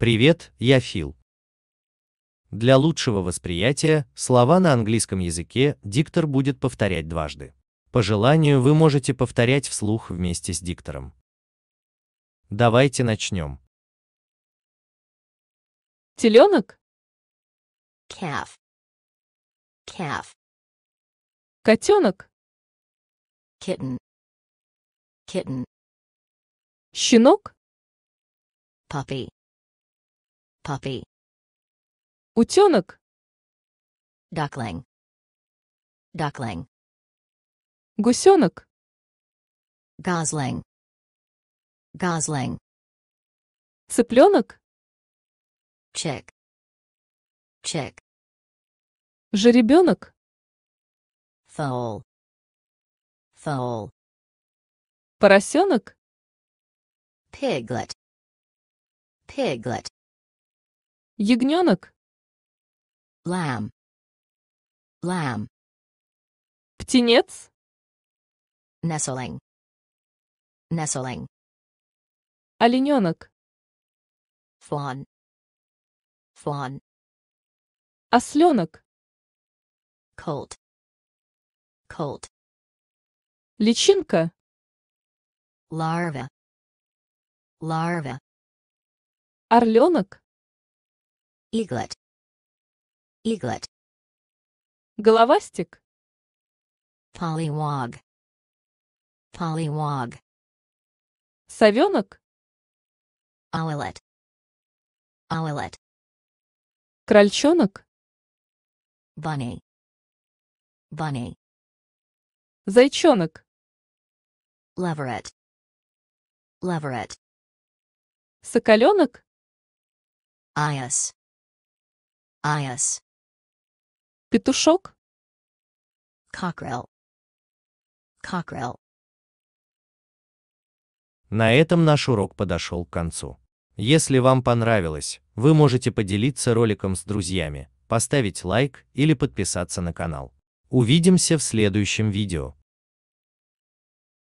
Привет, я Фил. Для лучшего восприятия слова на английском языке диктор будет повторять дважды. По желанию вы можете повторять вслух вместе с диктором. Давайте начнем. Теленок? Calf. Calf. Котенок? Kitten. Kitten. Щенок? Puppy. Puppy. Утенок. Duckling. Duckling. Гусенок. Gosling. Gosling. Цыпленок. Chick. Chick. Жеребенок. Foal. Foal. Поросенок. Piglet. Piglet. Ягненок. Lamb. Lamb. Птенец. Nestling. Nestling. Олененок. Fawn. Fawn. Осленок. Colt. Colt. Личинка. Larva. Larva. Орленок. Иглот. Иглот. Головастик. Полywog. Полywog. Совенок. Owlet. Owlet. Крольчонок. Bunny. Bunny. Зайчонок. Leveret. Leveret. Соколенок. Ias. Ayas. Петушок. Cockerel. Cockerel. На этом наш урок подошел к концу. Если вам понравилось, вы можете поделиться роликом с друзьями, поставить лайк или подписаться на канал. Увидимся в следующем видео.